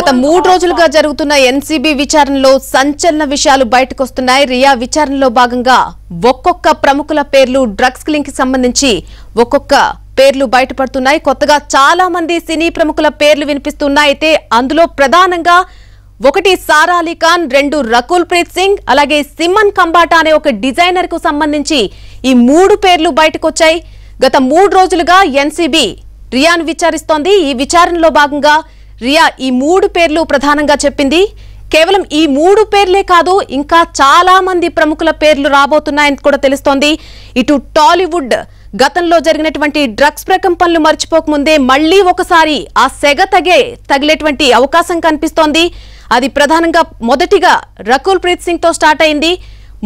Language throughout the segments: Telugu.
గత మూడు రోజులుగా జరుగుతున్న ఎన్సీబీ విచారణలో సంచలన విషయాలు బయటకొస్తున్నాయి రియా విచారణలో భాగంగా ఒక్కొక్క ప్రముఖుల పేర్లు డ్రగ్స్ లింక్ సంబంధించి ఒక్కొక్క పేర్లు బయటపడుతున్నాయి కొత్తగా చాలా మంది సినీ ప్రముఖుల పేర్లు వినిపిస్తున్నాయి అయితే అందులో ప్రధానంగా ఒకటి సారా అలీ ఖాన్ రెండు రకుల్ ప్రీత్ సింగ్ అలాగే సిమన్ కంబాటా అనే ఒక డిజైనర్ కు సంబంధించి ఈ మూడు పేర్లు బయటకొచ్చాయి గత మూడు రోజులుగా ఎన్సీబీ రియాను విచారిస్తోంది ఈ విచారణలో భాగంగా రియా ఈ మూడు పేర్లు ప్రధానంగా చెప్పింది కేవలం ఈ మూడు పేర్లే కాదు ఇంకా చాలా మంది ప్రముఖుల పేర్లు రాబోతున్నాయని కూడా తెలుస్తోంది ఇటు టాలీవుడ్ గతంలో జరిగినటువంటి డ్రగ్స్ ప్రకంపనలు మర్చిపోకముందే మళ్లీ ఒకసారి ఆ సెగ తగే తగిలేటువంటి అవకాశం కనిపిస్తోంది అది ప్రధానంగా మొదటిగా రకుల్ ప్రీత్ సింగ్ తో స్టార్ట్ అయింది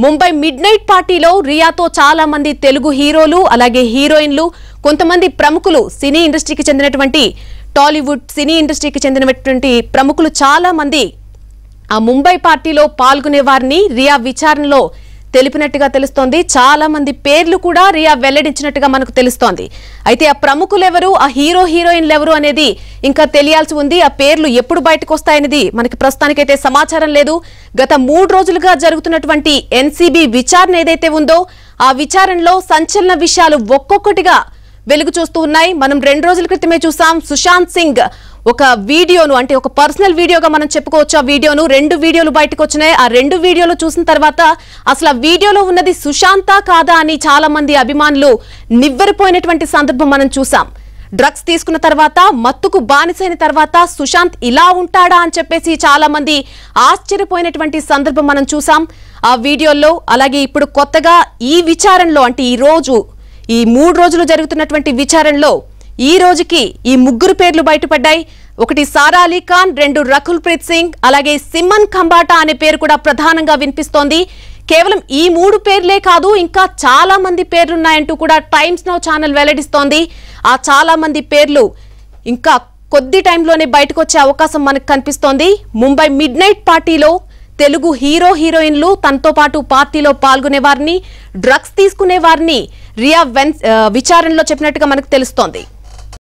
ముంబై మిడ్ నైట్ పార్టీలో రియాతో చాలా మంది తెలుగు హీరోలు అలాగే హీరోయిన్లు కొంతమంది ప్రముఖులు సినీ ఇండస్ట్రీకి చెందినటువంటి టాలీవుడ్ సినీ ఇండస్ట్రీకి చెందినటువంటి ప్రముఖులు చాలా మంది ఆ ముంబై పార్టీలో పాల్గొనే వారిని రియా విచారణలో తెలిపినట్టుగా తెలుస్తోంది చాలా మంది పేర్లు కూడా రియా వెల్లడించినట్టుగా మనకు తెలుస్తోంది అయితే ఆ ఎవరు ఆ హీరో హీరోయిన్లు ఎవరు అనేది ఇంకా తెలియాల్సి ఉంది ఆ పేర్లు ఎప్పుడు బయటకు వస్తాయనేది మనకి ప్రస్తుతానికైతే సమాచారం లేదు గత మూడు రోజులుగా జరుగుతున్నటువంటి ఎన్సీబీ విచారణ ఏదైతే ఉందో ఆ విచారణలో సంచలన విషయాలు ఒక్కొక్కటిగా వెలుగు చూస్తూ ఉన్నాయి మనం రెండు రోజుల క్రితమే చూసాం సుశాంత్ సింగ్ ఒక వీడియోను అంటే ఒక పర్సనల్ వీడియోగా మనం చెప్పుకోవచ్చు ఆ వీడియోను రెండు వీడియోలు బయటకు వచ్చినాయి ఆ రెండు వీడియోలు చూసిన తర్వాత అసలు ఆ వీడియోలో ఉన్నది సుశాంత కాదా అని చాలా మంది అభిమానులు నివ్వెరిపోయినటువంటి సందర్భం మనం చూసాం డ్రగ్స్ తీసుకున్న తర్వాత మత్తుకు బానిసైన తర్వాత సుశాంత్ ఇలా ఉంటాడా అని చెప్పేసి చాలా మంది ఆశ్చర్యపోయినటువంటి సందర్భం మనం చూసాం ఆ వీడియోలో అలాగే ఇప్పుడు కొత్తగా ఈ విచారణలో అంటే ఈ రోజు ఈ మూడు రోజులు జరుగుతున్నటువంటి విచారణలో ఈ రోజుకి ఈ ముగ్గురు పేర్లు బయటపడ్డాయి ఒకటి సారా అలీ ఖాన్ రెండు రకుల్ ప్రీత్ సింగ్ అలాగే సిమ్మన్ ఖంబాటా అనే పేరు కూడా ప్రధానంగా వినిపిస్తోంది కేవలం ఈ మూడు పేర్లే కాదు ఇంకా చాలా మంది పేర్లున్నాయంటూ కూడా టైమ్స్ నో ఛానల్ వెల్లడిస్తోంది ఆ చాలా మంది పేర్లు ఇంకా కొద్ది టైంలోనే బయటకు వచ్చే అవకాశం మనకు కనిపిస్తోంది ముంబై మిడ్ నైట్ పార్టీలో తెలుగు హీరో హీరోయిన్లు తనతో పాటు పార్టీలో పాల్గొనే వారిని డ్రగ్స్ తీసుకునే వారిని రియా విచారణలో చెప్పినట్టుగా మనకు తెలుస్తోంది